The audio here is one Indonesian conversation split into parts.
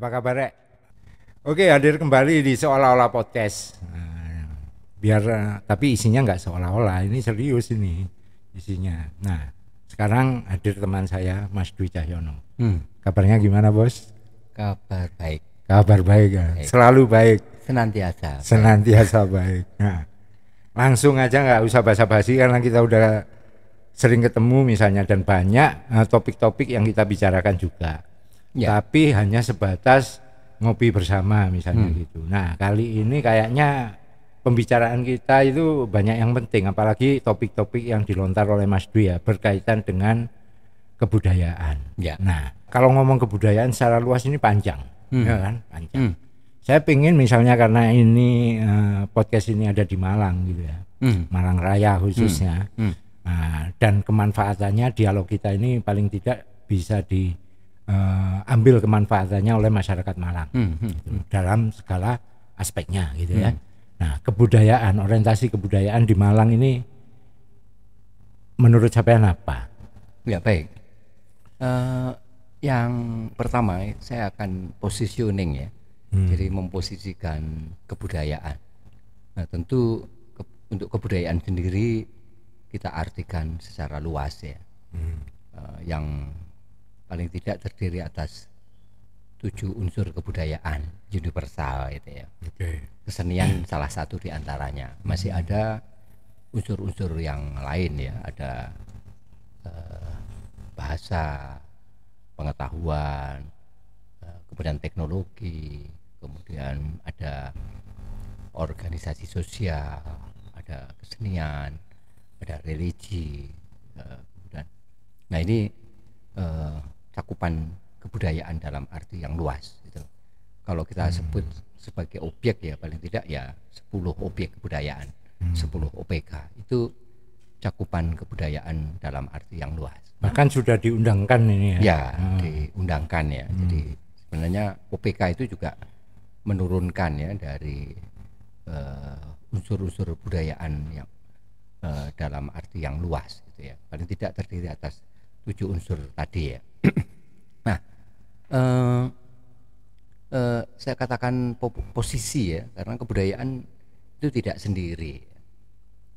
Apa kabar Rek? Oke hadir kembali di seolah-olah podcast. Biar tapi isinya nggak seolah-olah, ini serius ini isinya. Nah sekarang hadir teman saya Mas Dwi Cahyono. Hmm. Kabarnya gimana bos? Kabar baik. Kabar baik, ya. baik. selalu baik. Senantiasa. Senantiasa baik. Nah, langsung aja nggak usah basa-basi karena kita udah sering ketemu misalnya dan banyak eh, topik-topik yang kita bicarakan juga ya. tapi hanya sebatas ngopi bersama misalnya hmm. gitu. Nah kali ini kayaknya pembicaraan kita itu banyak yang penting, apalagi topik-topik yang dilontar oleh Mas Dwi ya berkaitan dengan kebudayaan. Ya. Nah kalau ngomong kebudayaan secara luas ini panjang, hmm. ya kan panjang. Hmm. Saya pingin misalnya karena ini eh, podcast ini ada di Malang gitu ya, hmm. Malang Raya khususnya. Hmm. Hmm. Nah, dan kemanfaatannya dialog kita ini paling tidak bisa di uh, ambil kemanfaatannya oleh masyarakat Malang hmm, hmm, hmm. dalam segala aspeknya gitu ya. hmm. ya. Nah kebudayaan orientasi kebudayaan di Malang ini menurut capaian apa? Ya baik. Uh, yang pertama saya akan positioning ya, hmm. jadi memposisikan kebudayaan. Nah tentu ke, untuk kebudayaan sendiri kita artikan secara luas ya, hmm. uh, yang paling tidak terdiri atas tujuh unsur kebudayaan universal itu ya. Okay. Kesenian salah satu diantaranya Masih ada unsur-unsur yang lain ya, ada eh, bahasa, pengetahuan, eh, kemudian teknologi, kemudian ada organisasi sosial, ada kesenian, ada religi, eh, kemudian. Nah ini eh, cakupan kebudayaan dalam arti yang luas gitu. Kalau kita hmm. sebut sebagai objek ya paling tidak ya 10 objek kebudayaan, 10 hmm. OPK itu cakupan kebudayaan dalam arti yang luas. Bahkan sudah diundangkan ini ya. Ya, hmm. diundangkan ya. Hmm. Jadi sebenarnya OPK itu juga menurunkan ya dari eh, unsur-unsur uh, -unsur yang uh, dalam arti yang luas gitu ya. Paling tidak terdiri atas tujuh unsur tadi ya. nah, uh, uh, saya katakan posisi ya, karena kebudayaan itu tidak sendiri.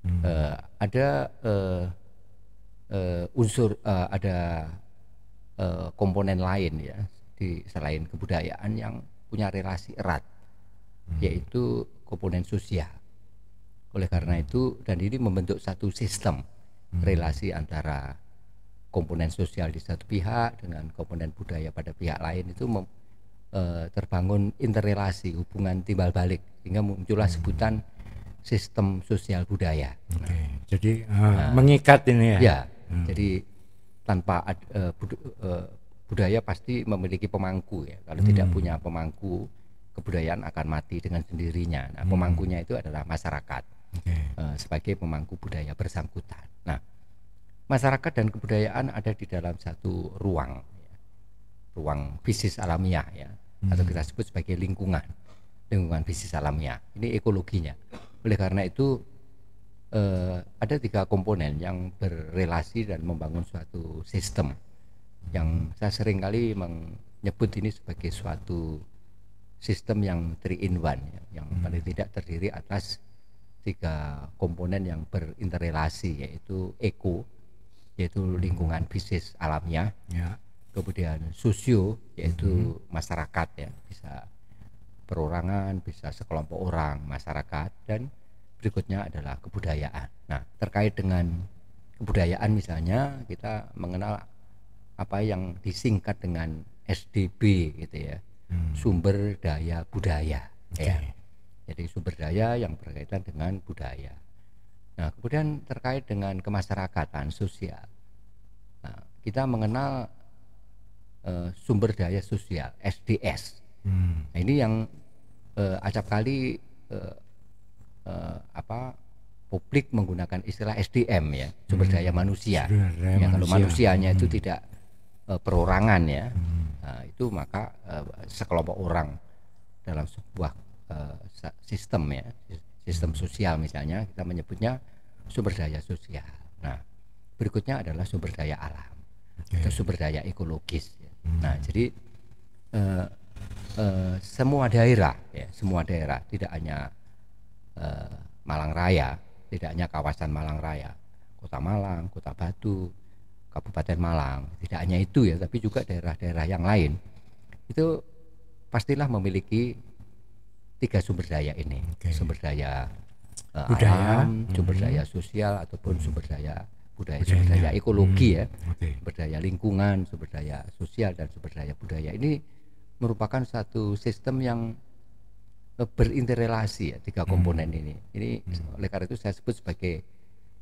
Hmm. uh, ada uh, uh, unsur, uh, ada uh, komponen lain ya di selain kebudayaan yang punya relasi erat, hmm. yaitu komponen sosial. Oleh karena itu, dan ini membentuk satu sistem hmm. relasi antara komponen sosial di satu pihak dengan komponen budaya pada pihak lain itu mem, e, terbangun interrelasi hubungan timbal balik sehingga muncullah hmm. sebutan sistem sosial budaya. Oke, nah. jadi uh, nah, mengikat ini ya. Ya, hmm. jadi tanpa ad, e, eh, bud, e, budaya pasti memiliki pemangku ya. Kalau hmm. tidak punya pemangku, kebudayaan akan mati dengan sendirinya. Nah, hmm. pemangkunya itu adalah masyarakat okay. sebagai pemangku budaya bersangkutan masyarakat dan kebudayaan ada di dalam satu ruang ya. ruang bisnis alamiah ya hmm. atau kita sebut sebagai lingkungan lingkungan bisnis alamiah ini ekologinya oleh karena itu eh, ada tiga komponen yang berrelasi dan membangun suatu sistem yang saya sering kali menyebut ini sebagai suatu sistem yang three in one ya, yang hmm. paling tidak terdiri atas tiga komponen yang berinterelasi yaitu eko yaitu hmm. lingkungan bisnis alamnya ya. kemudian sosio yaitu hmm. masyarakat ya bisa perorangan bisa sekelompok orang masyarakat dan berikutnya adalah kebudayaan nah terkait dengan kebudayaan misalnya kita mengenal apa yang disingkat dengan SDB gitu ya hmm. sumber daya budaya okay. ya jadi sumber daya yang berkaitan dengan budaya Nah, kemudian terkait dengan kemasyarakatan sosial, nah, kita mengenal uh, sumber daya sosial (SDS). Hmm. Nah, ini yang uh, acap kali uh, uh, apa publik menggunakan istilah SDM ya, sumber hmm. daya manusia. Sumber daya ya, manusia. kalau manusianya hmm. itu tidak uh, perorangan ya, hmm. nah, itu maka uh, sekelompok orang dalam sebuah uh, sistem ya sistem sosial misalnya kita menyebutnya sumber daya sosial. Nah, berikutnya adalah sumber daya alam okay. atau sumber daya ekologis. Ya. Hmm. Nah, jadi uh, uh, semua daerah, ya, semua daerah tidak hanya uh, Malang Raya, tidak hanya kawasan Malang Raya, Kota Malang, Kota Batu, Kabupaten Malang, tidak hanya itu ya, tapi juga daerah-daerah yang lain itu pastilah memiliki tiga sumber daya ini okay. sumber daya uh, budaya alam, hmm. sumber daya sosial ataupun hmm. sumber daya budaya sumber daya ekologi hmm. ya okay. sumber daya lingkungan sumber daya sosial dan sumber daya budaya ini merupakan satu sistem yang eh, berinterelasi ya tiga hmm. komponen hmm. ini ini hmm. oleh karena itu saya sebut sebagai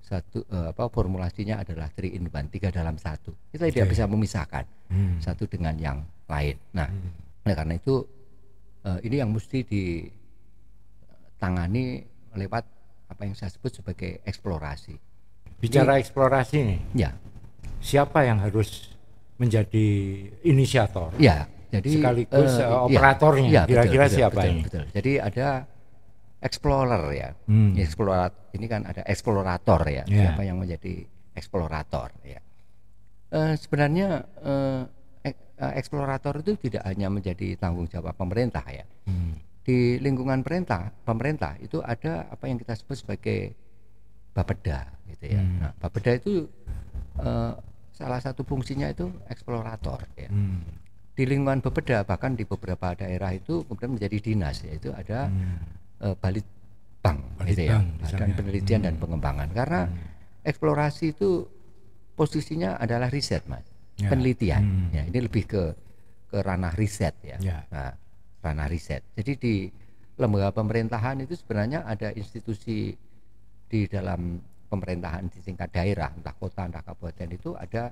satu uh, apa formulasinya adalah three in one tiga dalam satu kita okay. tidak bisa memisahkan hmm. satu dengan yang lain nah hmm. oleh karena itu Eh, ini yang mesti ditangani lewat apa yang saya sebut sebagai eksplorasi. Bicara Jadi, eksplorasi nih. Ya. Siapa yang harus menjadi inisiator? Ya. Jadi sekaligus uh, operatornya ya, kira-kira siapa betul, ini? Betul. Jadi ada explorer ya. Hmm. ini kan ada eksplorator ya. Yeah. Siapa yang menjadi eksplorator ya. Uh, sebenarnya uh, uh, eksplorator itu tidak hanya menjadi tanggung jawab pemerintah ya. Hmm. Di lingkungan pemerintah, pemerintah itu ada apa yang kita sebut sebagai bapeda gitu ya. Hmm. Nah, bapeda itu uh, salah satu fungsinya itu eksplorator ya. Hmm. Di lingkungan bapeda bahkan di beberapa daerah itu kemudian menjadi dinas yaitu ada hmm. uh, balit bank gitu ya, badan penelitian hmm. dan pengembangan karena hmm. eksplorasi itu posisinya adalah riset, Mas yeah. penelitian. Hmm. Ya, ini lebih ke ke ranah riset ya. Yeah. Nah, ranah riset. Jadi di lembaga pemerintahan itu sebenarnya ada institusi di dalam pemerintahan di tingkat daerah, entah kota, entah kabupaten itu ada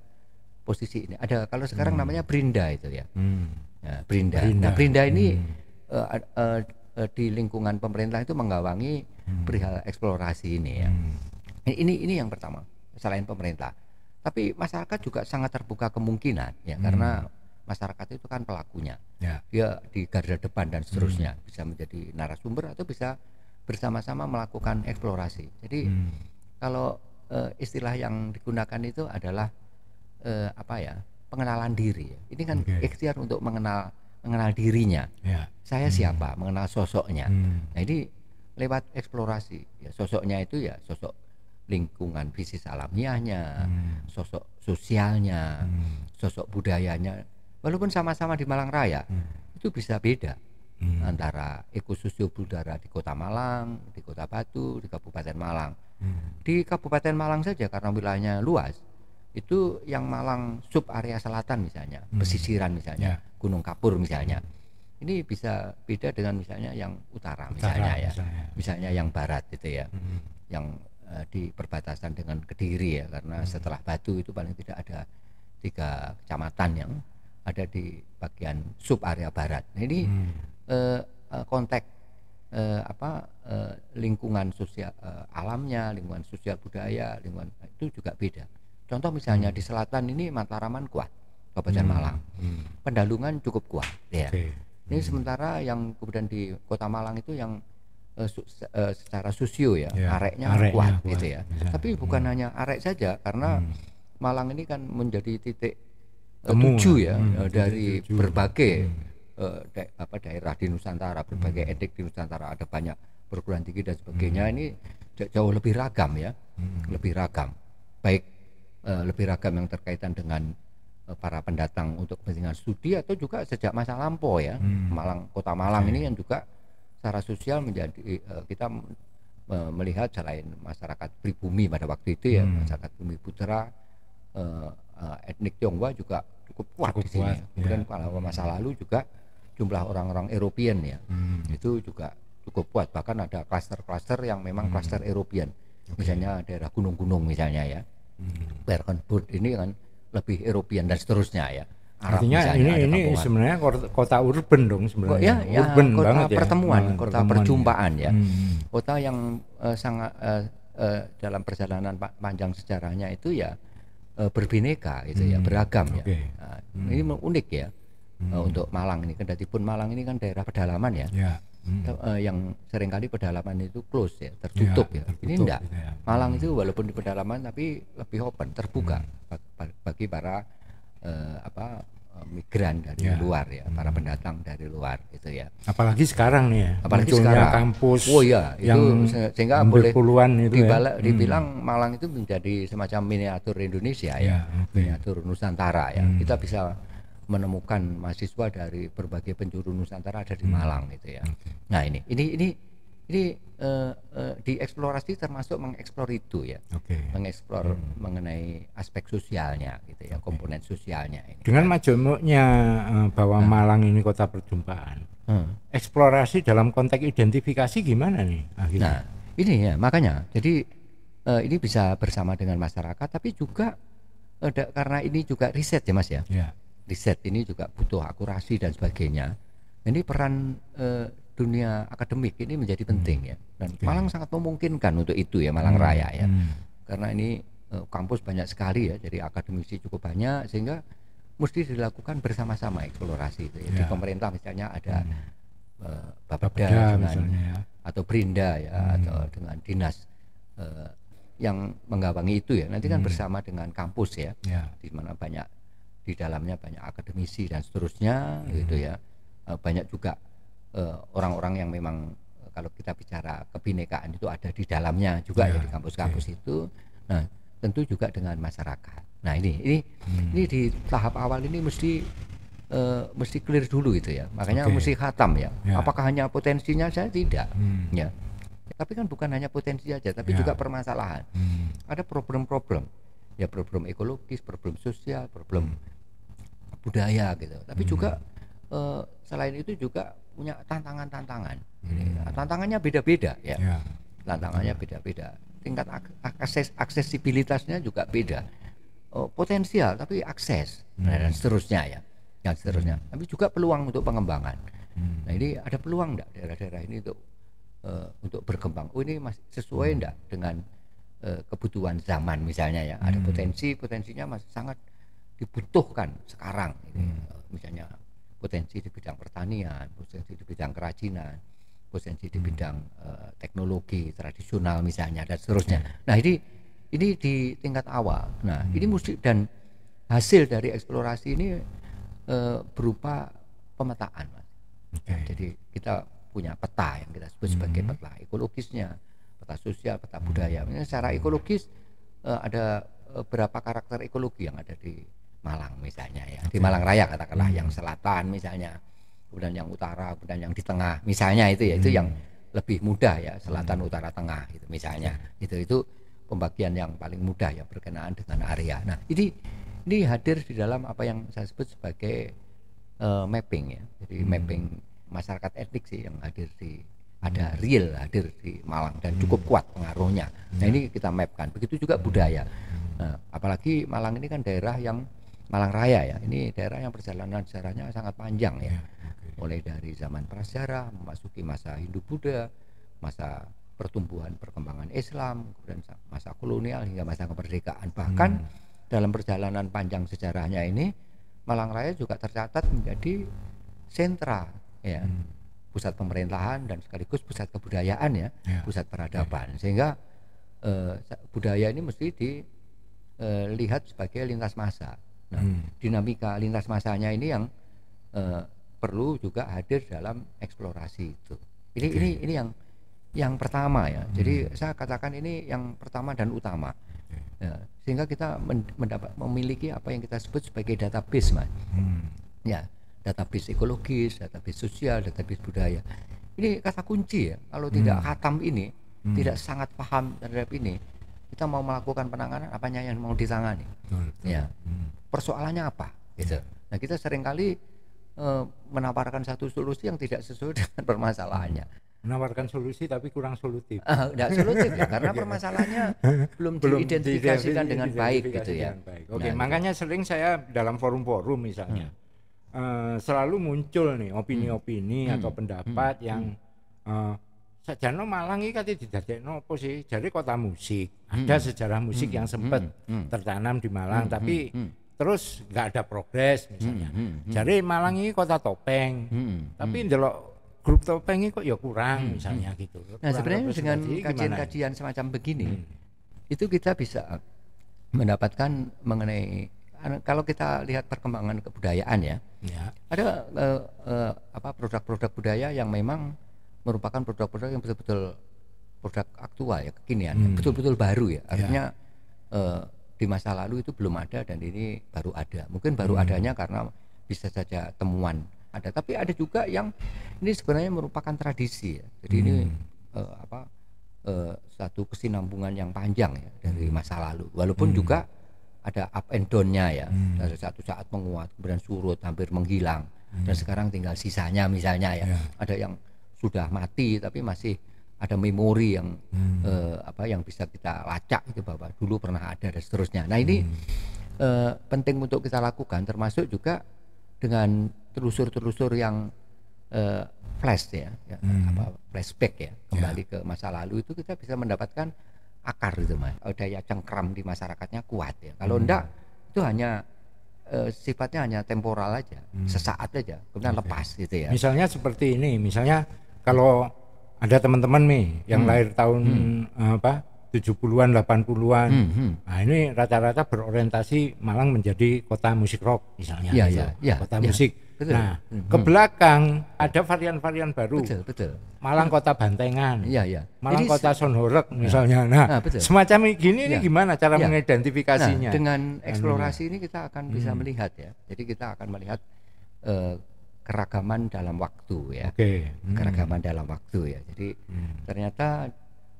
posisi ini. Ada kalau sekarang hmm. namanya Brinda itu ya. Hmm. Ya, nah, Brinda. Brinda. Nah, Brinda ini hmm. uh, uh, uh, di lingkungan pemerintah itu menggawangi hmm. perihal eksplorasi ini ya. Hmm. Ini ini yang pertama selain pemerintah. Tapi masyarakat juga sangat terbuka kemungkinan ya hmm. karena masyarakat itu kan pelakunya. Ya. Dia di garda depan dan seterusnya hmm. bisa menjadi narasumber atau bisa bersama-sama melakukan eksplorasi. Jadi hmm. kalau e, istilah yang digunakan itu adalah e, apa ya? pengenalan diri. Ini kan okay. ikhtiar untuk mengenal mengenal dirinya. Ya. Saya hmm. siapa, mengenal sosoknya. Hmm. Nah, ini lewat eksplorasi. Ya, sosoknya itu ya sosok lingkungan fisik alamiahnya, hmm. sosok sosialnya, hmm. sosok budayanya. Walaupun sama-sama di Malang Raya, hmm. itu bisa beda hmm. antara ekososio budara di Kota Malang, di Kota Batu, di Kabupaten Malang. Hmm. Di Kabupaten Malang saja karena wilayahnya luas, itu yang Malang sub area selatan misalnya, hmm. pesisiran misalnya, yeah. Gunung Kapur misalnya. Ini bisa beda dengan misalnya yang utara, utara misalnya ya. Misalnya, misalnya yang barat gitu ya. Hmm yang Eh, di perbatasan dengan Kediri ya karena hmm. setelah Batu itu paling tidak ada tiga kecamatan yang ada di bagian sub area barat. Jadi nah, hmm. Eh, eh, konteks eh, apa eh, lingkungan sosial eh, alamnya, lingkungan sosial budaya, lingkungan eh, itu juga beda. Contoh misalnya hmm. di selatan ini Mataraman kuat, Kabupaten hmm. Malang. Hmm. Pendalungan cukup kuat ya. Okay. Ini hmm. sementara yang kemudian di Kota Malang itu yang Eh, eh, secara susio ya, ya areknya, areknya kuat, ya, gitu kuat gitu ya. ya. Tapi bukan hmm. hanya arek saja karena hmm. Malang ini kan menjadi titik uh, ya hmm, dari tujuh. berbagai hmm. uh, da apa daerah di Nusantara, berbagai hmm. etik di Nusantara ada banyak perguruan tinggi dan sebagainya hmm. ini jauh lebih ragam ya, hmm. lebih ragam. Baik uh, lebih ragam yang terkaitan dengan para pendatang untuk kepentingan studi atau juga sejak masa lampau ya hmm. Malang kota Malang hmm. ini yang juga secara sosial menjadi eh, kita melihat selain masyarakat pribumi pada waktu itu ya hmm. masyarakat bumi putra uh, uh, etnik Tionghoa juga cukup kuat cukup di sini. Kuat, Kemudian ya. kalau masa hmm. lalu juga jumlah orang-orang European ya hmm. itu juga cukup kuat bahkan ada klaster-klaster yang memang hmm. klaster European okay. misalnya daerah gunung-gunung misalnya ya hmm. Berkenburg ini kan lebih European dan seterusnya ya Arab Artinya ini ini sebenarnya kota, kota urban dong sebenarnya. Ya, ya, urban kota banget ya. Hmm, pertemuan, ya. Kota, kota perjumpaan ya. ya. Hmm. Kota yang uh, sangat uh, uh, dalam perjalanan panjang sejarahnya itu ya uh, berbineka gitu ya, hmm. ya, beragam okay. ya. Nah, hmm. Ini unik ya. Hmm. Uh, untuk Malang ini kendati pun Malang ini kan daerah pedalaman ya. ya. Hmm. Uh, yang seringkali pedalaman itu close ya, tertutup ya. ya. Tertutup, ini enggak. Gitu ya. Malang hmm. itu walaupun di pedalaman tapi lebih open, terbuka hmm. bagi para eh, apa eh, migran dari ya. luar ya, hmm. para pendatang dari luar gitu ya. Apalagi sekarang nih ya. Apalagi sekarang kampus. Oh iya, yang itu sehingga boleh puluhan itu dibala, ya. Hmm. dibilang hmm. Malang itu menjadi semacam miniatur Indonesia ya, ya okay. miniatur Nusantara ya. Hmm. Kita bisa menemukan mahasiswa dari berbagai penjuru Nusantara ada di hmm. Malang gitu ya. Okay. Nah, ini ini ini jadi uh, eh, uh, eh, eksplorasi termasuk mengeksplor itu ya, okay. mengeksplor hmm. mengenai aspek sosialnya gitu ya, okay. komponen sosialnya. Ini. Dengan kan. majemuknya uh, eh, bahwa nah. Malang ini kota perjumpaan, hmm. eksplorasi dalam konteks identifikasi gimana nih akhirnya? Nah ini ya makanya, jadi uh, ini bisa bersama dengan masyarakat, tapi juga uh, karena ini juga riset ya mas ya, yeah. riset ini juga butuh akurasi dan sebagainya. Ini peran uh, dunia akademik ini menjadi hmm. penting hmm. ya dan okay. Malang sangat memungkinkan untuk itu ya Malang hmm. Raya ya hmm. karena ini uh, kampus banyak sekali ya jadi akademisi cukup banyak sehingga mesti dilakukan bersama-sama eksplorasi itu ya. di ya. pemerintah misalnya ada hmm. uh, eh, Bapak Bapak dengan, misalnya ya. atau Brinda ya hmm. atau dengan dinas uh, yang menggabungi itu ya nanti kan hmm. bersama dengan kampus ya, ya. di mana banyak di dalamnya banyak akademisi dan seterusnya hmm. gitu ya banyak juga Eh, orang-orang uh, yang memang eh, kalau kita bicara kebinekaan itu ada di dalamnya juga yeah, ya di kampus-kampus yeah. itu. Nah, tentu juga dengan masyarakat. Nah, ini ini hmm. ini di tahap awal ini mesti uh, mesti clear dulu itu ya. Makanya okay. mesti khatam ya. Yeah. Apakah hanya potensinya saja tidak? Hmm. Ya. Tapi kan bukan hanya potensi saja, tapi yeah. juga permasalahan. Hmm. Ada problem-problem. Ya problem ekologis, problem sosial, problem hmm. budaya gitu. Tapi hmm. juga uh, selain itu juga punya tantangan-tantangan. Hmm. Nah, tantangannya beda-beda ya. ya. Tantangannya hmm. beda-beda. Tingkat akses aksesibilitasnya juga beda. Oh, potensial tapi akses hmm. Nah, dan seterusnya ya. yang seterusnya. Hmm. Tapi juga peluang untuk pengembangan. Hmm. Nah, ini ada peluang enggak daerah-daerah ini untuk uh, untuk berkembang. Oh, ini masih sesuai hmm. enggak dengan uh, kebutuhan zaman misalnya ya. Ada hmm. potensi, potensinya masih sangat dibutuhkan sekarang. Gitu. Hmm. Misalnya potensi di bidang pertanian, potensi di bidang kerajinan, potensi di bidang uh, teknologi tradisional misalnya dan seterusnya. Ya. Nah ini ini di tingkat awal. Nah hmm. ini musik dan hasil dari eksplorasi ini uh, berupa pemetaan, mas. Okay. Jadi kita punya peta yang kita sebut sebagai hmm. peta ekologisnya, peta sosial, peta hmm. budaya. Ini secara ekologis uh, ada berapa karakter ekologi yang ada di Malang misalnya ya di Malang Raya katakanlah hmm. yang selatan misalnya kemudian yang utara kemudian yang di tengah misalnya itu ya hmm. itu yang lebih mudah ya selatan hmm. utara tengah gitu misalnya hmm. itu itu pembagian yang paling mudah ya berkenaan dengan area nah ini ini hadir di dalam apa yang saya sebut sebagai uh, mapping ya jadi hmm. mapping masyarakat etnik sih yang hadir di ada hmm. real hadir di Malang dan hmm. cukup kuat pengaruhnya. Nah ya. ini kita mapkan. Begitu juga budaya. Hmm. Nah, apalagi Malang ini kan daerah yang Malang Raya ya. Ini daerah yang perjalanan sejarahnya sangat panjang ya. ya Mulai dari zaman prasejarah memasuki masa Hindu-Buddha, masa pertumbuhan perkembangan Islam, kemudian masa kolonial hingga masa kemerdekaan. Bahkan hmm. dalam perjalanan panjang sejarahnya ini Malang Raya juga tercatat menjadi sentra ya. Hmm. pusat pemerintahan dan sekaligus pusat kebudayaan ya, ya. pusat ya. peradaban. Ya. Sehingga eh, budaya ini mesti dilihat eh, sebagai lintas masa Nah, hmm. dinamika lintas masanya ini yang uh, perlu juga hadir dalam eksplorasi itu. Ini okay. ini ini yang yang pertama ya. Hmm. Jadi saya katakan ini yang pertama dan utama. Okay. Ya, sehingga kita mendapat memiliki apa yang kita sebut sebagai database, Mas. Hmm. Ya, database ekologis, database sosial, database budaya. Ini kata kunci ya. Kalau hmm. tidak khatam ini, hmm. tidak sangat paham terhadap ini, kita mau melakukan penanganan apanya yang mau ditangani. Betul, betul. Ya. Hmm persoalannya apa gitu. Nah kita seringkali e, menawarkan satu solusi yang tidak sesuai dengan permasalahannya. Menawarkan solusi tapi kurang solutif. Tidak ah, solutif ya karena gitu. permasalahannya belum, belum diidentifikasikan dengan baik gitu ya. Baik. Oke, nah, makanya sering saya dalam forum-forum misalnya hmm. Uh, selalu muncul nih opini-opini hmm. atau hmm. pendapat hmm. yang Uh, sajano Malang iki tidak ada apa sih? Jadi kota musik. Ada hmm. sejarah musik hmm. yang sempat hmm. hmm. tertanam di Malang, hmm. tapi hmm. hmm terus nggak ada progres misalnya. Hmm, hmm, hmm. Jadi Malang ini kota topeng, hmm, tapi hmm. kalau grup topeng ini kok ya kurang hmm, misalnya hmm. gitu. Nah, kurang nah sebenarnya dengan kajian-kajian semacam begini, hmm. itu kita bisa mendapatkan mengenai anu, kalau kita lihat perkembangan kebudayaan ya, ya. ada uh, uh, apa produk-produk budaya yang memang merupakan produk-produk yang betul-betul produk aktual ya kekinian, hmm. betul-betul hmm. baru ya, ya. artinya. Ya. Uh, di masa lalu itu belum ada dan ini baru ada. Mungkin baru hmm. adanya karena bisa saja temuan ada, tapi ada juga yang ini sebenarnya merupakan tradisi ya. Jadi hmm. ini uh, eh, apa uh, satu kesinambungan yang panjang ya dari hmm. masa lalu. Walaupun hmm. juga ada up and down-nya ya. Hmm. Dari satu saat menguat, kemudian surut, hampir menghilang. Hmm. Dan sekarang tinggal sisanya misalnya ya. Yeah. Ada yang sudah mati tapi masih ada memori yang hmm. eh, apa yang bisa kita lacak itu bahwa dulu pernah ada dan seterusnya. Nah ini hmm. eh, penting untuk kita lakukan termasuk juga dengan telusur-telusur yang eh, flash ya, ya hmm. apa flashback ya kembali yeah. ke masa lalu itu kita bisa mendapatkan akar itu mas oh, daya cengkram di masyarakatnya kuat ya. Kalau hmm. enggak itu hanya eh, sifatnya hanya temporal aja, hmm. sesaat aja, kemudian okay. lepas gitu ya. Misalnya seperti ini, misalnya kalau ada teman-teman nih yang hmm. lahir tahun hmm. Eh, apa 70-an 80-an. Hmm, hmm. Nah, ini rata-rata berorientasi Malang menjadi kota musik rock misalnya. Iya, iya, ya, Kota ya. musik. Betul. Nah, hmm. ke hmm. belakang ada varian-varian baru. Betul, betul. Malang kota Bantengan. Iya, iya. Malang Jadi, kota Sonhorek nah. misalnya. Nah, nah betul. semacam gini ya. ini iya. gimana cara ya. mengidentifikasinya? Nah, dengan nah, eksplorasi ini kita akan bisa hmm. melihat ya. Jadi kita akan melihat uh, keragaman dalam waktu ya. Okay. Hmm. Keragaman dalam waktu ya. Jadi hmm. ternyata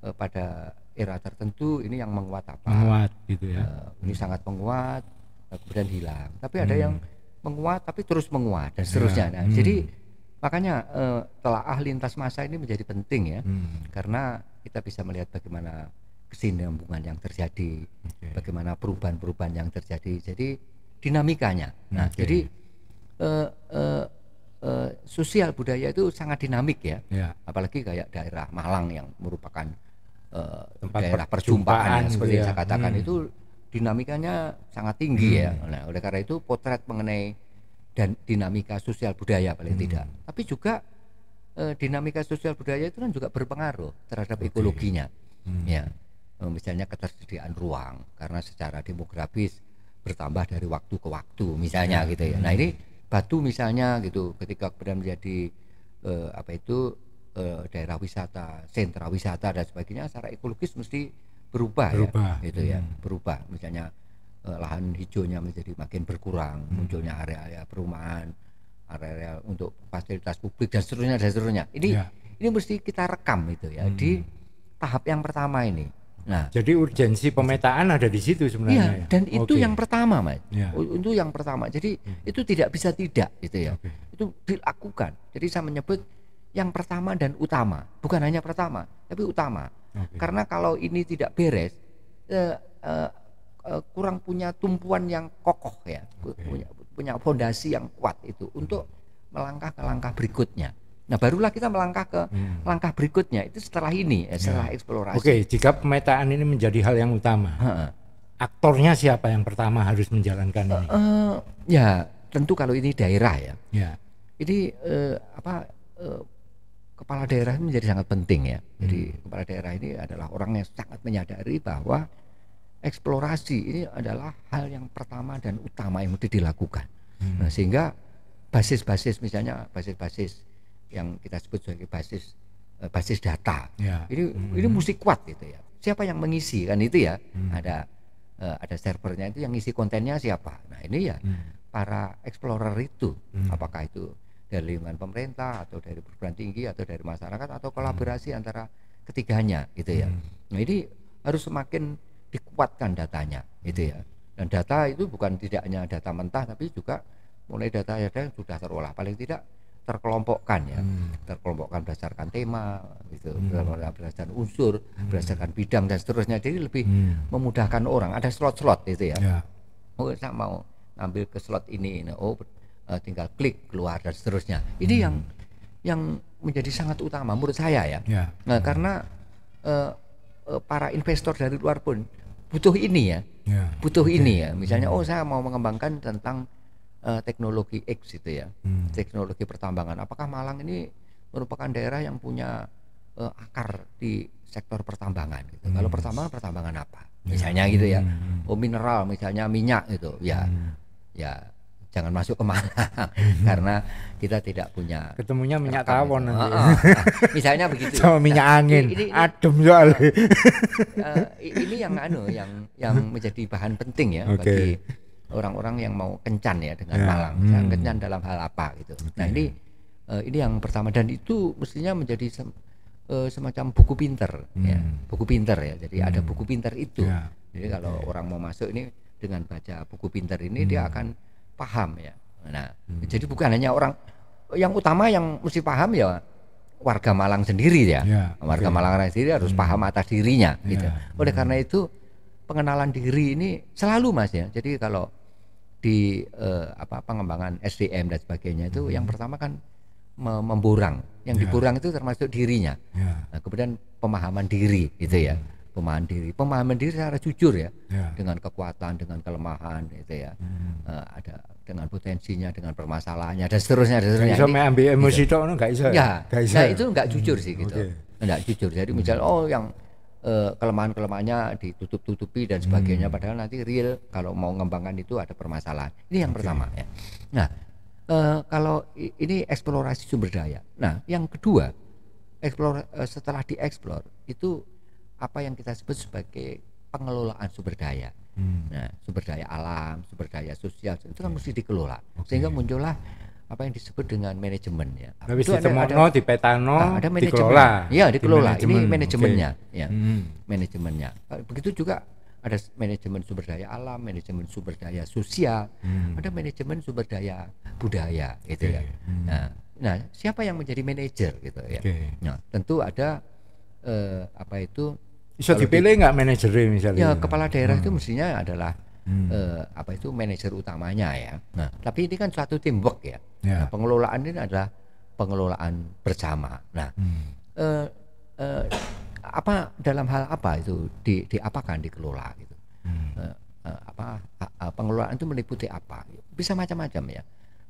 uh, pada era tertentu ini yang menguat apa? Menguat gitu ya. Uh, ini hmm. sangat menguat eh, kemudian hilang. Tapi ada hmm. yang menguat tapi terus menguat dan ya. seterusnya. Ya. Nah, hmm. jadi makanya uh, ahli lintas masa ini menjadi penting ya. Hmm. Karena kita bisa melihat bagaimana kesinambungan yang terjadi, okay. bagaimana perubahan-perubahan yang terjadi. Jadi dinamikanya. Nah, okay. jadi uh, uh, eh, sosial budaya itu sangat dinamik ya. ya. Apalagi kayak daerah Malang yang merupakan eh, Tempat daerah perjumpaan, perjumpaan ya, gitu seperti ya. saya katakan hmm. itu dinamikanya sangat tinggi hmm. ya. Nah, oleh karena itu potret mengenai dan dinamika sosial budaya paling hmm. tidak. Tapi juga eh, dinamika sosial budaya itu kan juga berpengaruh terhadap ekologinya. Hmm. Ya. Eh, misalnya ketersediaan ruang karena secara demografis bertambah dari waktu ke waktu misalnya ya. gitu ya. Nah, ini Batu misalnya gitu ketika kemudian menjadi eh, apa itu eh, daerah wisata, sentra wisata dan sebagainya secara ekologis mesti berubah, ya, berubah. Gitu ya gitu hmm. ya, berubah misalnya eh, lahan hijaunya menjadi makin berkurang, hmm. munculnya area-area perumahan, area-area untuk fasilitas publik dan seterusnya dan seterusnya. Ini ya. ini mesti kita rekam itu ya hmm. di tahap yang pertama ini. Nah, jadi urgensi pemetaan ada di situ sebenarnya. Iya, ya? dan itu okay. yang pertama, Mas. Ya. Itu yang pertama. Jadi hmm. itu tidak bisa tidak gitu ya. Okay. Itu dilakukan. Jadi saya menyebut yang pertama dan utama, bukan hanya pertama, tapi utama. Okay. Karena kalau ini tidak beres, eh, eh, eh, kurang punya tumpuan yang kokoh ya, okay. punya punya fondasi yang kuat itu untuk melangkah ke langkah berikutnya. Nah, barulah kita melangkah ke hmm. langkah berikutnya itu setelah ini, ya, setelah ya. eksplorasi. Oke, jika pemetaan ini menjadi hal yang utama. Ha -ha. Aktornya siapa yang pertama harus menjalankan ini? Uh, ya, tentu kalau ini daerah ya. Ya. Ini uh, apa uh, kepala daerah menjadi sangat penting ya. Hmm. Jadi kepala daerah ini adalah orang yang sangat menyadari bahwa eksplorasi ini adalah hal yang pertama dan utama yang mesti dilakukan. Hmm. Nah, sehingga basis-basis misalnya basis-basis yang kita sebut sebagai basis eh, basis data. Ya. Ini hmm. ini mesti kuat gitu ya. Siapa yang mengisi kan itu ya? Hmm. Ada eh, ada servernya itu yang ngisi kontennya siapa? Nah, ini ya hmm. para explorer itu hmm. apakah itu dari lingkungan pemerintah atau dari perguruan tinggi atau dari masyarakat atau kolaborasi hmm. antara ketiganya gitu ya. Hmm. Nah, ini harus semakin dikuatkan datanya gitu ya. hmm. ya. Dan data itu bukan tidak hanya data mentah tapi juga mulai data-data yang sudah terolah. Paling tidak terkelompokkan ya hmm. terkelompokkan berdasarkan tema gitu hmm. berdasarkan unsur hmm. berdasarkan bidang dan seterusnya jadi lebih hmm. memudahkan orang ada slot-slot itu ya yeah. oh saya mau ambil ke slot ini ini oh eh, tinggal klik keluar dan seterusnya ini hmm. yang yang menjadi sangat utama menurut saya ya yeah. nah, hmm. karena eh, eh, para investor dari luar pun butuh ini ya yeah. butuh okay. ini ya misalnya hmm. oh saya mau mengembangkan tentang uh, teknologi X itu ya, hmm. teknologi pertambangan. Apakah Malang ini merupakan daerah yang punya uh, akar di sektor pertambangan? Gitu. Hmm. Kalau pertambangan, pertambangan apa? Ya. Misalnya hmm. gitu ya, hmm, hmm, hmm. oh mineral, misalnya minyak gitu, ya, hmm. ya jangan masuk ke Malang karena kita tidak punya ketemunya minyak tawon nanti. Oh, oh. misalnya begitu ya. sama minyak nah, angin ini, ini, adem soalnya uh, ini yang anu yang yang menjadi bahan penting ya okay. bagi orang-orang yang mau kencan ya dengan yeah. Malang, hmm. kencan dalam hal apa gitu. Okay. Nah ini uh, ini yang pertama dan itu mestinya menjadi sem uh, semacam buku pinter, ya. hmm. ya. buku pinter ya. Jadi hmm. ada buku pinter itu. Yeah. Jadi kalau okay. orang mau masuk ini dengan baca buku pinter ini hmm. dia akan paham ya. Nah hmm. jadi bukan hanya orang yang utama yang mesti paham ya warga Malang sendiri ya. Yeah. warga okay. Malang sendiri harus hmm. paham atas dirinya gitu. Ya, Oleh hmm. karena itu pengenalan diri ini selalu Mas ya. Jadi kalau di uh, apa pengembangan SDM dan sebagainya itu hmm. yang pertama kan memburang yang yeah. diburang itu termasuk dirinya yeah. nah, kemudian pemahaman diri gitu ya. hmm. ya pemahaman diri pemahaman diri secara jujur ya yeah. dengan kekuatan dengan kelemahan gitu ya hmm. uh, ada dengan potensinya dengan permasalahannya dan seterusnya dan seterusnya bisa ambil emosi gitu. Ya? Ya. Nah, itu enggak bisa ya nggak nah, itu enggak jujur hmm. sih gitu hmm, okay. nggak jujur jadi misal hmm. oh yang Eh, kelemahan kelemahannya ditutup tutupi dan sebagainya hmm. padahal nanti real kalau mau mengembangkan itu ada permasalahan ini yang okay. pertama ya nah eh, kalau ini eksplorasi sumber daya nah yang kedua eksplor eh, setelah dieksplor itu apa yang kita sebut sebagai pengelolaan sumber daya hmm. nah sumber daya alam sumber daya sosial itu kan okay. mesti dikelola okay. sehingga muncullah apa yang disebut dengan manajemen ya. Habis itu ada, ada, di petano, nah, ada manajemen. dikelola. Iya, dikelola. Di manajemen. Ini manajemennya okay. ya. Hmm. Manajemennya. Begitu juga ada manajemen sumber daya alam, manajemen sumber daya sosial, hmm. ada manajemen sumber daya budaya gitu okay. ya. Hmm. Nah, nah, siapa yang menjadi manajer gitu ya. Okay. Nah, tentu ada eh, apa itu bisa dipilih nggak manajernya misalnya? Ya, kepala daerah hmm. itu mestinya adalah hmm. eh, apa itu manajer utamanya ya. Nah. Tapi ini kan suatu teamwork ya. ya. Nah, pengelolaan ini adalah pengelolaan bersama. Nah, hmm. eh, eh, apa dalam hal apa itu di diapakan dikelola gitu. Hmm. Eh, eh apa pengelolaan itu meliputi apa? Bisa macam-macam ya.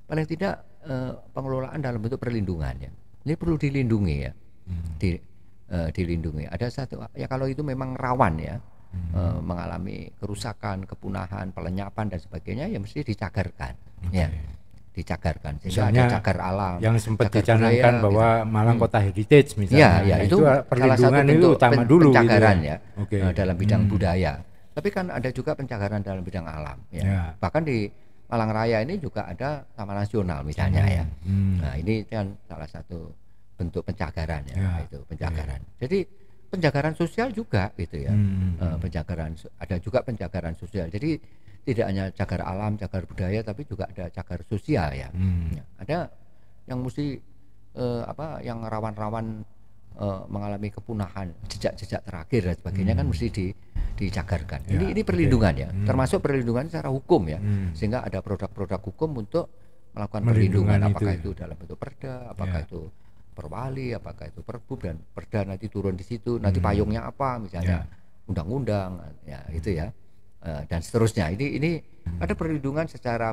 Paling tidak eh, pengelolaan dalam bentuk perlindungan ya. Ini perlu dilindungi ya. Hmm. Di, eh, dilindungi. Ada satu ya kalau itu memang rawan ya hmm. e, mengalami kerusakan, kepunahan, pelenyapan dan sebagainya ya mesti dicagarkan. Okay. Ya dicagarkan sehingga misalnya ada cagar alam yang sempat dicanangkan bahwa gitu. Malang hmm. kota heritage misalnya ya, ya, nah, itu, perlindungan salah satu bentuk itu utama pen, dulu gitu ya, ya okay. Eh, dalam bidang hmm. budaya tapi kan ada juga pencagaran dalam bidang alam ya, ya. bahkan di Malang Raya ini juga ada taman nasional misalnya hmm. ya hmm. nah ini kan salah satu bentuk pencagaran ya, ya. itu pencagaran ya. jadi penjagaran sosial juga gitu ya hmm. uh, penjagaran ada juga penjagaran sosial jadi tidak hanya cagar alam cagar budaya tapi juga ada cagar sosial ya hmm. Ya, ada yang mesti uh, apa yang rawan-rawan uh, mengalami kepunahan jejak-jejak terakhir dan sebagainya kan hmm. kan mesti di dicagarkan ya, ini ini perlindungan ya hmm. termasuk perlindungan secara hukum ya hmm. sehingga ada produk-produk hukum untuk melakukan perlindungan apakah ya. itu, ya. dalam bentuk perda apakah ya. itu perwali apakah itu pergub dan perda nanti turun di situ nanti hmm. payungnya apa misalnya ya. undang-undang ya, gitu ya itu ya uh, eh, dan seterusnya ini ini hmm. ada perlindungan secara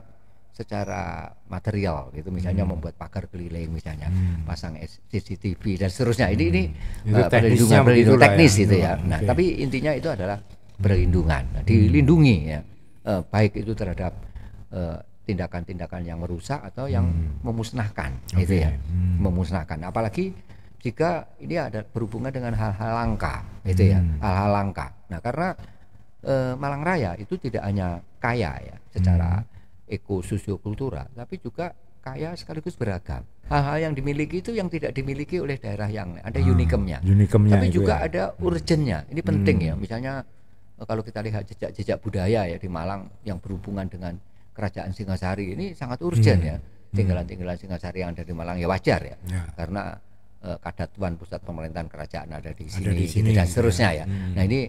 secara material gitu misalnya hmm. membuat pagar keliling misalnya hmm. pasang CCTV dan seterusnya ini ini hmm. eh, perlindungan perlindungan ya. teknis gitu ya. itu hmm, ya nah okay. tapi intinya itu adalah perlindungan nah, dilindungi ya eh, baik itu terhadap tindakan-tindakan yang merusak atau yang hmm. memusnahkan okay. gitu ya hmm. memusnahkan apalagi jika ini ada berhubungan dengan hal-hal langka gitu ya. hmm. ya hal-hal langka nah karena e, Malang Raya itu tidak hanya kaya ya secara hmm. kultural tapi juga kaya sekaligus beragam hal-hal yang dimiliki itu yang tidak dimiliki oleh daerah yang ada ah, unikemnya unikemnya tapi juga ya. ada hmm. urgennya ini penting ya. hmm. ya misalnya eh, kalau kita lihat jejak-jejak budaya ya di Malang yang berhubungan dengan kerajaan Singasari ini sangat urgent hmm. ya hmm. tinggalan-tinggalan Singasari yang ada di Malang ya wajar ya, ya. karena eh, kadatuan pusat pemerintahan kerajaan ada di sini, ada di sini gitu, dan ya. seterusnya ya. ya. Hmm. Nah ini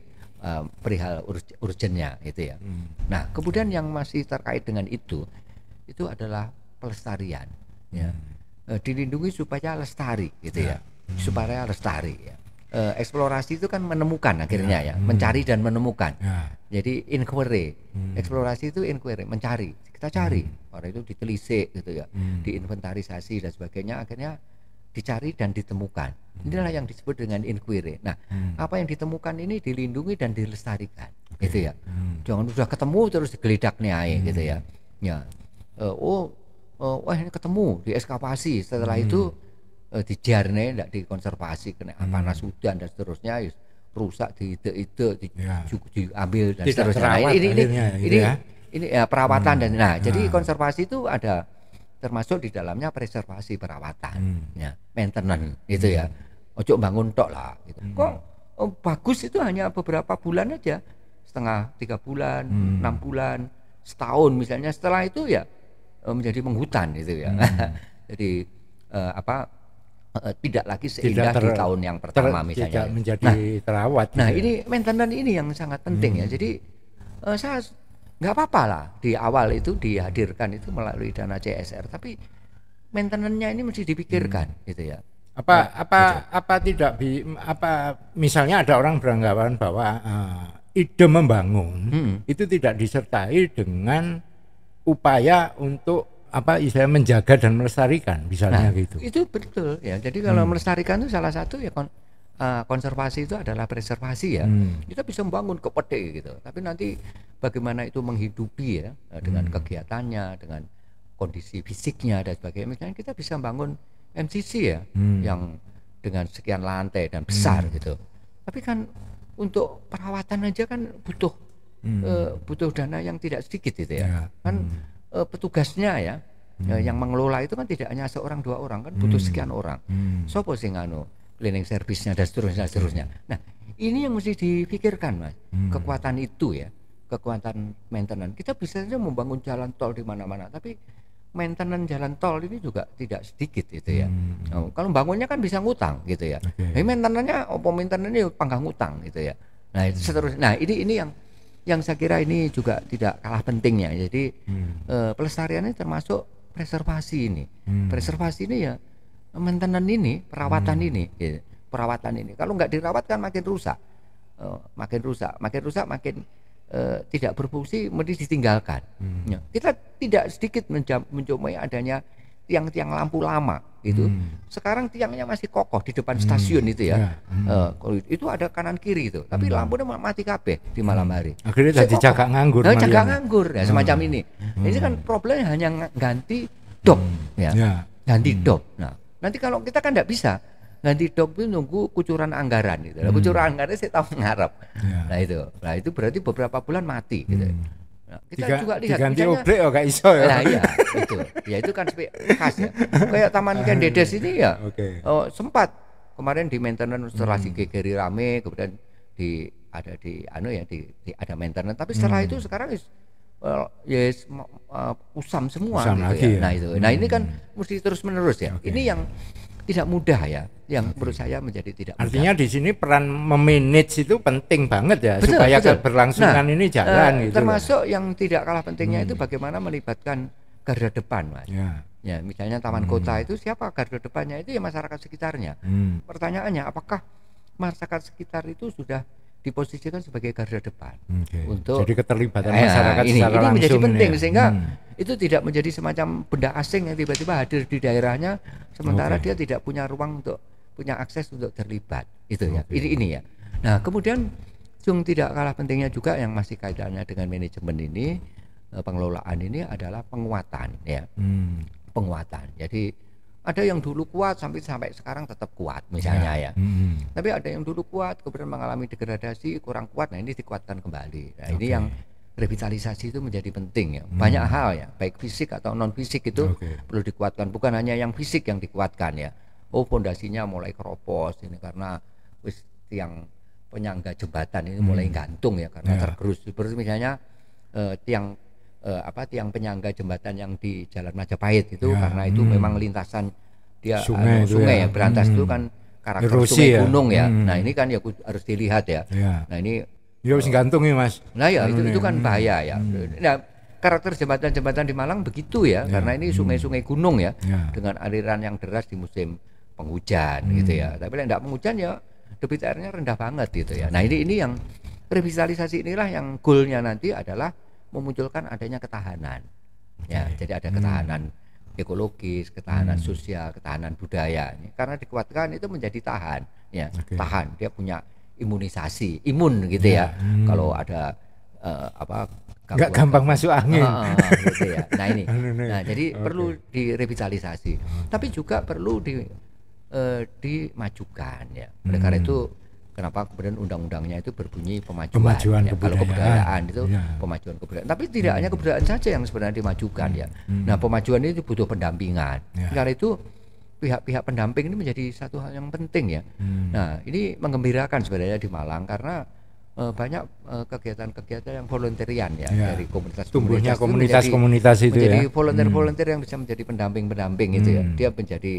eh, perihal ur itu ya. Hmm. Nah kemudian yang masih terkait dengan itu itu adalah pelestarian ya. Hmm. Eh, dilindungi supaya lestari gitu ya, ya. Hmm. supaya lestari ya uh, eksplorasi itu kan menemukan akhirnya ya, ya hmm. mencari dan menemukan. Yeah. Jadi inquiry, hmm. eksplorasi itu inquiry, mencari. Kita cari, hmm. orang itu ditelisik gitu ya, hmm. diinventarisasi dan sebagainya. Akhirnya dicari dan ditemukan. Hmm. Inilah yang disebut dengan inquiry. Nah, hmm. apa yang ditemukan ini dilindungi dan dilestarikan, okay. gitu ya. Hmm. Jangan sudah ketemu terus digeledak nih, hmm. gitu ya. Ya, uh, oh, uh, wah ini ketemu di eskapasi. Setelah hmm. itu eh, dijarne tidak dikonservasi kena hmm. panas hujan dan seterusnya ya, rusak di itu itu di, ya. diambil dan Tidak seterusnya. nah, ini ini ya, ini, gitu ini, ya. ini ya, perawatan hmm. dan nah hmm. jadi konservasi itu ada termasuk di dalamnya preservasi perawatan hmm. ya maintenance hmm. gitu ya hmm. ojo bangun tok lah gitu. hmm. kok oh, bagus itu hanya beberapa bulan aja setengah tiga bulan hmm. enam bulan setahun misalnya setelah itu ya eh, menjadi menghutan gitu ya hmm. jadi eh, apa Eh, tidak lagi seindah tidak ter, di tahun yang pertama ter, misalnya. Tidak menjadi nah, terawat. Nah, gitu ya. ini maintenance ini yang sangat penting ya. hmm. ya. Jadi uh, saya nggak apa-apa lah di awal itu dihadirkan itu melalui dana CSR, tapi maintenance-nya ini mesti dipikirkan hmm. gitu ya. Apa nah, apa gitu. apa tidak bi, apa misalnya ada orang beranggapan bahwa uh, ide membangun hmm. itu tidak disertai dengan upaya untuk apa istilahnya menjaga dan melestarikan misalnya nah, gitu. Itu betul ya. Jadi kalau hmm. melestarikan itu salah satu ya kon, eh, konservasi itu adalah preservasi ya. Hmm. Kita bisa membangun kepede gitu. Tapi nanti bagaimana itu menghidupi ya dengan hmm. kegiatannya, dengan kondisi fisiknya dan sebagainya. Misalnya kita bisa membangun MCC ya hmm. yang dengan sekian lantai dan besar hmm. gitu. Tapi kan untuk perawatan aja kan butuh hmm. uh, butuh dana yang tidak sedikit itu ya. ya. Kan hmm uh, petugasnya ya eh, hmm. uh, yang mengelola itu kan tidak hanya seorang dua orang kan butuh hmm. sekian orang. Hmm. Sopo sing anu cleaning service-nya dan seterusnya dan seterusnya. Hmm. Nah, ini yang mesti dipikirkan Mas. Hmm. Kekuatan itu ya, kekuatan maintenance. Kita bisa saja membangun jalan tol di mana-mana tapi maintenance jalan tol ini juga tidak sedikit gitu ya. Hmm. Oh, kalau bangunnya kan bisa ngutang gitu ya. Okay. maintenance-nya opo maintenance-nya ya panggang utang gitu ya. Nah, itu hmm. seterusnya. Nah, ini ini yang yang saya kira ini juga tidak kalah pentingnya. Jadi hmm. eh, pelestariannya termasuk preservasi ini. Hmm. Preservasi ini ya maintenance ini, perawatan hmm. ini, ya, perawatan ini. Kalau nggak dirawat kan makin rusak, eh, makin rusak, makin rusak, makin eh, tidak berfungsi, mesti ditinggalkan. Hmm. Ya, kita tidak sedikit menjumpai adanya tiang-tiang lampu lama itu hmm. sekarang tiangnya masih kokoh di depan hmm. stasiun itu ya. ya. Eh, hmm. Uh, itu ada kanan kiri itu. Tapi hmm. lampunya mati kape di malam hari. Hmm. Akhirnya jadi cakang nganggur. Nah, cakak nganggur ya semacam hmm. ini. Hmm. Ini kan problemnya hanya ganti dop hmm. ya. ya. Ganti hmm. dop. Nah, nanti kalau kita kan tidak bisa ganti dok itu nunggu kucuran anggaran itu Hmm. Kucuran anggaran saya tahu ngarap. Ya. Nah itu, nah itu berarti beberapa bulan mati gitu. Hmm kita Diga, juga lihat diganti misalnya, oblek ya iso ya. Nah, iya, itu. Ya itu kan khas ya. Kayak Taman ah. Ken Dedes ini ya. Okay. Oh, sempat kemarin di maintenance setelah hmm. si Gegeri rame kemudian di ada di anu ya di, di ada maintenance tapi setelah hmm. itu sekarang is well, yes ya uh, usam semua usam gitu ya. lagi ya. ya. Nah itu. Nah ini kan hmm. mesti terus menerus ya. Okay. Ini yang tidak mudah ya yang menurut saya menjadi tidak mudah. Artinya di sini peran memanage itu penting banget ya betul, supaya betul. keberlangsungan nah, ini eh, jalan uh, gitu. Termasuk lah. yang tidak kalah pentingnya hmm. itu bagaimana melibatkan garda depan, Mas. Ya. ya misalnya taman hmm. kota itu siapa garda depannya itu ya masyarakat sekitarnya. Hmm. Pertanyaannya apakah masyarakat sekitar itu sudah diposisikan sebagai garda depan okay. untuk jadi keterlibatan eh, masyarakat ini, secara ini menjadi ya. penting ya. sehingga hmm. itu tidak menjadi semacam benda asing yang tiba-tiba hadir di daerahnya sementara okay. dia tidak punya ruang untuk punya akses untuk terlibat itu okay. ya ini ini ya nah kemudian yang tidak kalah pentingnya juga yang masih kaitannya dengan manajemen ini eh, pengelolaan ini adalah penguatan ya hmm. penguatan jadi ada yang dulu kuat sampai sampai sekarang tetap kuat misalnya ya. ya. Hmm. Tapi ada yang dulu kuat kemudian mengalami degradasi kurang kuat. Nah ini dikuatkan kembali. Nah, okay. Ini yang revitalisasi itu menjadi penting ya. Hmm. Banyak hal ya, baik fisik atau non fisik itu okay. perlu dikuatkan. Bukan hanya yang fisik yang dikuatkan ya. Oh fondasinya mulai keropos ini karena wis tiang penyangga jembatan ini hmm. mulai gantung ya karena ya. tergerus. Seperti misalnya eh, tiang eh, apa tiang penyangga jembatan yang di Jalan Majapahit itu ya, karena itu hmm. memang lintasan dia eh, sungai, anu, sungai ya. ya berantas hmm. itu kan karakter Erosi sungai ya. gunung ya. Hmm. Nah ini kan ya harus dilihat ya. ya. Nah ini dia harus uh, gantung ya mas. Nah iya, ya itu itu kan hmm. bahaya ya. Hmm. Nah karakter jembatan-jembatan di Malang begitu ya, ya. karena ini sungai-sungai hmm. gunung ya, ya dengan aliran yang deras di musim penghujan hmm. gitu ya. Tapi kalau tidak penghujan ya debit airnya rendah banget gitu ya. Nah ini ini yang revitalisasi inilah yang goalnya nanti adalah memunculkan adanya ketahanan. Ya, jadi ada hmm. ketahanan hmm. ekologis, ketahanan hmm. sosial, ketahanan budaya. Ya. Karena dikuatkan itu menjadi tahan, ya, okay. tahan. Dia punya imunisasi, imun gitu ya. ya. Hmm. Kalau ada uh, apa nggak gampang kan. masuk angin. gitu ya. Nah ini, nah, nah jadi okay. perlu direvitalisasi, okay. tapi juga perlu di uh, dimajukan ya. Oleh hmm. itu kenapa kemudian undang-undangnya itu berbunyi pemajuan, pemajuan ya, kebudayaan. kalau kebudayaan itu ya. pemajuan kebudayaan tapi tidak hmm. hanya kebudayaan saja yang sebenarnya dimajukan hmm. ya hmm. nah pemajuan itu butuh pendampingan ya. karena itu pihak-pihak pendamping ini menjadi satu hal yang penting ya hmm. nah ini mengembirakan sebenarnya di Malang karena e, banyak eh, kegiatan-kegiatan yang volunteerian ya, ya. dari komunitas tumbuhnya komunitas-komunitas itu, komunitas menjadi, komunitas itu ya. volunteer-volunteer hmm. yang bisa menjadi pendamping-pendamping gitu, ya. hmm. itu ya dia menjadi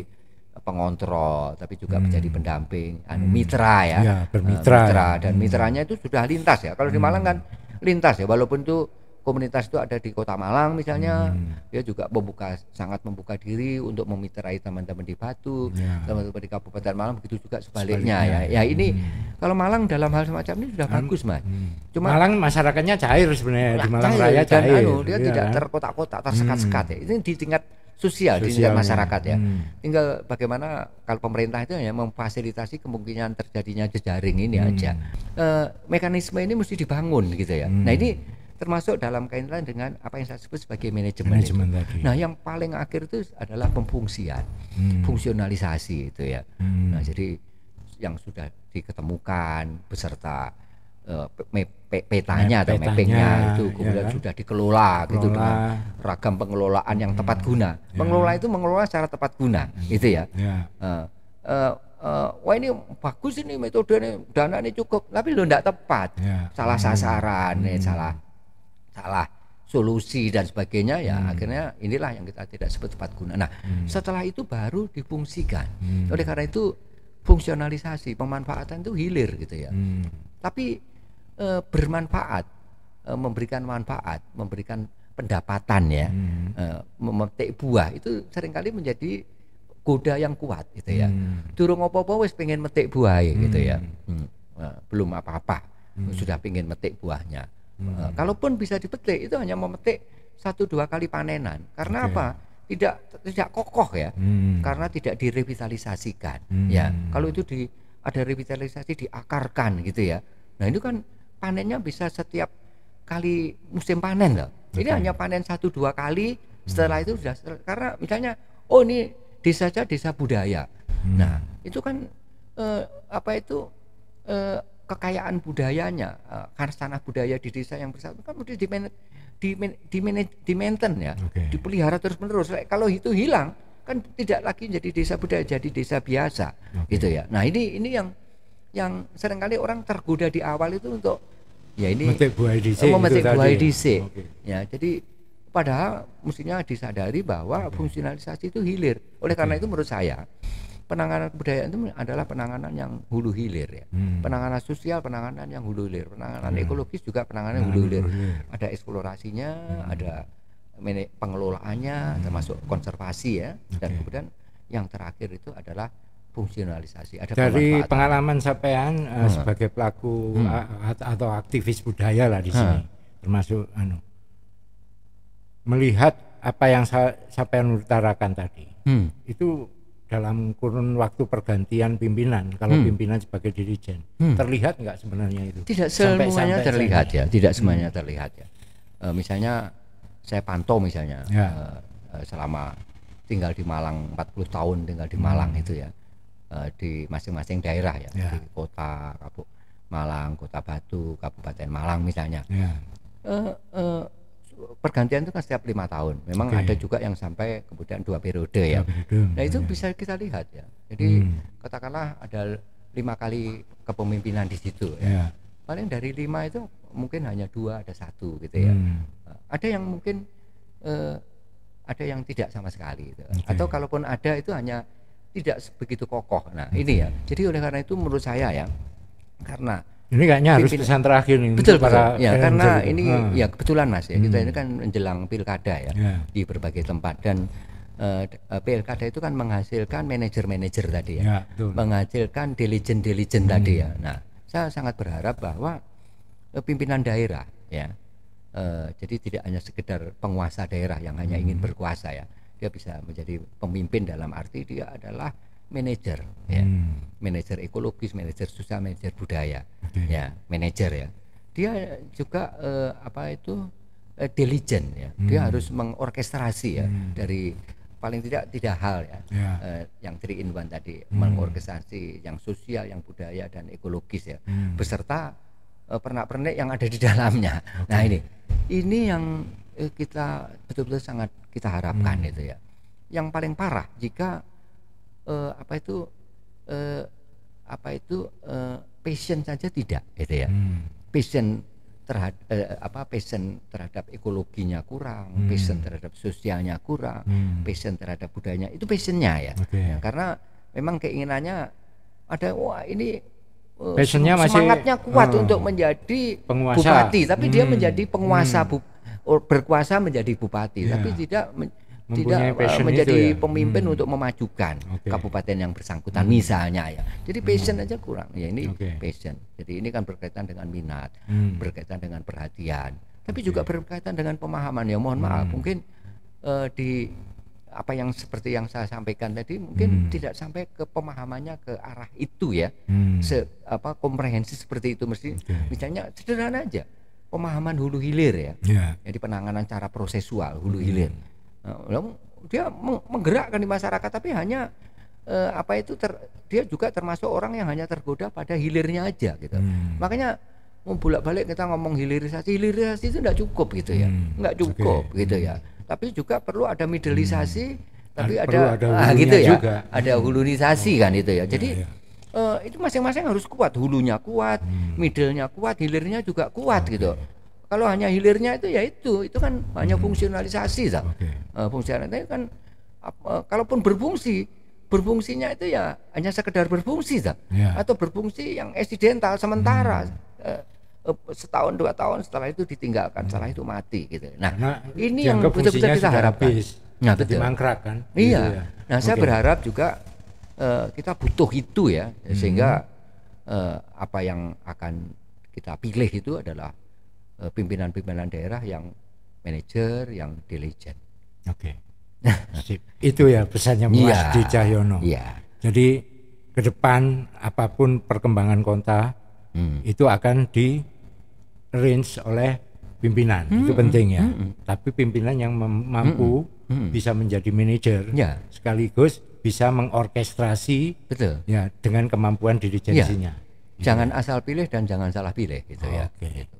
pengontrol tapi juga hmm. menjadi pendamping anu hmm. mitra ya, ya bermitra mitra. dan hmm. mitranya itu sudah lintas ya kalau hmm. di Malang kan lintas ya walaupun itu komunitas itu ada di kota Malang misalnya hmm. dia juga membuka sangat membuka diri untuk memitrai teman-teman di Batu teman iya. teman-teman di Kabupaten Malang begitu juga sebaliknya, sebaliknya. ya ya ini hmm. kalau Malang dalam hal semacam ini sudah hmm. bagus mas hmm. cuma Malang masyarakatnya cair sebenarnya di Malang cair, Raya cair, dan, Anu, dia ya. tidak kan? terkotak-kotak tersekat-sekat hmm. ya ini di tingkat sosial, sosial di tingkat masyarakat ya. Hmm. Tinggal bagaimana kalau pemerintah itu ya memfasilitasi kemungkinan terjadinya jejaring ini hmm. aja. E, mekanisme ini mesti dibangun gitu ya. Nah, hmm. Nah ini termasuk dalam kaitan dengan apa yang saya sebut sebagai manajemen. manajemen tadi. Nah yang paling akhir itu adalah pemfungsian, hmm. fungsionalisasi itu ya. Nah, hmm. Nah jadi yang sudah diketemukan beserta Eh, petanya atau petanya, mappingnya itu ya kemudian ya kan? sudah dikelola gitu Kelola. gitu dengan ragam pengelolaan yang hmm. tepat guna. Ya. Pengelola itu mengelola secara tepat guna, hmm. gitu ya. ya. Uh, uh, uh, wah ini bagus ini metode ini dana ini cukup, tapi lo tidak tepat, ya. salah hmm. sasaran, hmm. salah salah solusi dan sebagainya ya hmm. akhirnya inilah yang kita tidak sebut tepat guna. Nah hmm. setelah itu baru difungsikan. Hmm. Oleh karena itu fungsionalisasi pemanfaatan itu hilir gitu ya. Hmm. Tapi e, bermanfaat, e, memberikan manfaat, memberikan pendapatan ya, hmm. e, memetik buah itu seringkali menjadi kuda yang kuat gitu ya. Hmm. Durung apa-apa wis pengen metik buah ya, gitu ya. Hmm. hmm. Nah, belum apa-apa hmm. sudah pengen metik buahnya. Hmm. kalaupun bisa dipetik itu hanya memetik satu dua kali panenan. Karena okay. apa? Tidak tidak kokoh ya. Hmm. Karena tidak direvitalisasikan hmm. ya. Kalau itu di ada revitalisasi diakarkan gitu ya. Nah, itu kan panennya bisa setiap kali musim panen loh. Ini hanya panen satu dua kali, hmm. setelah itu sudah karena misalnya oh ini desa saja desa budaya. Hmm. Nah, itu kan eh, apa itu eh, kekayaan budayanya, eh, karena tanah budaya di desa yang itu kan mesti di di di, di maintain ya, okay. dipelihara terus-menerus. Kalau itu hilang kan tidak lagi jadi desa budaya, jadi desa biasa okay. gitu ya. Nah, ini ini yang yang seringkali orang tergoda di awal itu untuk ya ini memetik buah DC oh, memetik buah DC okay. ya jadi padahal mestinya disadari bahwa okay. fungsionalisasi itu hilir oleh okay. karena itu menurut saya penanganan kebudayaan itu adalah penanganan yang hulu hilir ya hmm. penanganan sosial penanganan yang hulu hilir penanganan hmm. ekologis juga penanganan yang hulu hilir hmm. ada eksplorasinya hmm. ada pengelolaannya hmm. termasuk konservasi ya okay. dan kemudian yang terakhir itu adalah fungsionalisasi. Ada Dari pengalaman sampean uh, hmm. sebagai pelaku hmm. atau aktivis budaya lah di hmm. sini, termasuk anu melihat apa yang sa sampean utarakan tadi, hmm. itu dalam kurun waktu pergantian pimpinan, kalau hmm. pimpinan sebagai dirijen, hmm. terlihat nggak sebenarnya itu? Tidak semuanya ya, hmm. terlihat ya, tidak semuanya hmm. terlihat ya. Uh, misalnya saya pantau misalnya ya. uh, selama tinggal di Malang 40 tahun tinggal di Malang hmm. itu ya Eh, di masing-masing daerah ya, ya. di kota Kabu Malang, Kota Batu, Kabupaten Malang misalnya. Ya. Uh, uh, pergantian itu kan setiap lima tahun. Memang okay. ada juga yang sampai kemudian dua periode ya. nah itu ya. bisa kita lihat ya. Jadi hmm. katakanlah ada lima kali kepemimpinan di situ. Ya. ya. Paling dari lima itu mungkin hanya dua ada satu gitu ya. Hmm. Ada yang mungkin ada yang tidak sama sekali. Gitu. Okay. Atau kalaupun ada itu hanya tidak begitu kokoh. Nah, hmm. ini ya. Jadi oleh karena itu menurut saya ya karena ini kayaknya harus pimpin, pesan terakhir ini betul, para ya karena ini hmm. ya kebetulan Mas ya kita hmm. ini kan menjelang pilkada ya yeah. di berbagai tempat dan uh, pilkada itu kan menghasilkan manajer-manajer tadi ya. ya menghasilkan diligent-diligent hmm. tadi ya. Nah, saya sangat berharap bahwa eh, pimpinan daerah ya uh, jadi tidak hanya sekedar penguasa daerah yang hanya ingin hmm. berkuasa ya dia bisa menjadi pemimpin dalam arti dia adalah manajer ya hmm. manajer ekologis manajer sosial manajer budaya okay. ya manajer ya dia juga eh, apa itu eh, diligent ya hmm. dia harus mengorkestrasi ya hmm. dari paling tidak tidak hal ya yeah. eh, yang three in one tadi hmm. mengorkestrasi yang sosial yang budaya dan ekologis ya hmm. beserta eh, pernak-pernik yang ada di dalamnya okay. nah ini ini yang eh, kita betul-betul sangat kita harapkan hmm. itu ya. Yang paling parah jika eh, apa itu eh, apa itu eh, passion saja tidak itu ya. Hmm. Passion terhadap eh, apa passion terhadap ekologinya kurang, hmm. passion terhadap sosialnya kurang, hmm. passion terhadap budayanya itu passionnya ya. Okay. Ya, karena memang keinginannya ada wah ini uh, semangatnya masih, kuat uh, untuk menjadi penguasa. bupati, tapi hmm. dia menjadi penguasa hmm. bu, berkuasa menjadi bupati, yeah. tapi tidak men tidak eh, menjadi ya? pemimpin hmm. untuk memajukan okay. kabupaten yang bersangkutan hmm. misalnya ya. Jadi passion hmm. aja kurang. Ya ini okay. passion. Jadi ini kan berkaitan dengan minat, hmm. berkaitan dengan perhatian, tapi okay. juga berkaitan dengan pemahaman. Ya mohon hmm. maaf mungkin uh, di apa yang seperti yang saya sampaikan tadi mungkin hmm. tidak sampai ke pemahamannya ke arah itu ya. Hmm. Se apa komprehensi seperti itu mesti okay. misalnya sederhana aja pemahaman hulu hilir ya. Yeah. Jadi ya, penanganan cara prosesual hulu hmm. hilir. Hmm. Dia menggerakkan di masyarakat tapi hanya eh, apa itu ter, dia juga termasuk orang yang hanya tergoda pada hilirnya aja gitu. Hmm. Makanya mau bolak-balik kita ngomong hilirisasi, hilirisasi itu enggak cukup gitu ya. Hmm. cukup okay. gitu ya. Hmm. Tapi juga perlu ada middleisasi, hmm. tapi ada, ada ah, gitu ya. Juga. Ada hulunisasi hmm. kan itu ya. ya Jadi yeah, yeah uh, itu masing-masing harus kuat hulunya kuat hmm. middlenya kuat hilirnya juga kuat okay. gitu kalau hanya hilirnya itu ya itu itu kan hmm. hanya fungsionalisasi okay. uh, eh, fungsionalisasi kan uh, kalaupun berfungsi berfungsinya itu ya hanya sekedar berfungsi Yeah. atau berfungsi yang eksidental sementara hmm. uh, setahun dua tahun setelah itu ditinggalkan hmm. setelah itu mati gitu nah nah ini yang betul-betul kita harapkan nah, betul. kan iya gitu ya. nah okay. saya berharap juga Eh, kita butuh itu ya hmm. sehingga uh, apa yang akan kita pilih itu adalah eh, pimpinan-pimpinan daerah yang manajer yang diligent. Oke. Okay. itu ya pesannya Mas yeah. Di Cahyono. Yeah. Jadi ke depan apapun perkembangan kota hmm. itu akan di range oleh pimpinan. Hmm. Itu hmm, penting ya. Hmm, hmm. Tapi pimpinan yang mampu hmm, hmm. bisa menjadi manajer yeah. sekaligus bisa mengorkestrasi betul ya dengan kemampuan dirijensinya. Iya. Ya. Jangan iya. asal pilih dan jangan salah pilih gitu oh, ya. Okay. Gitu.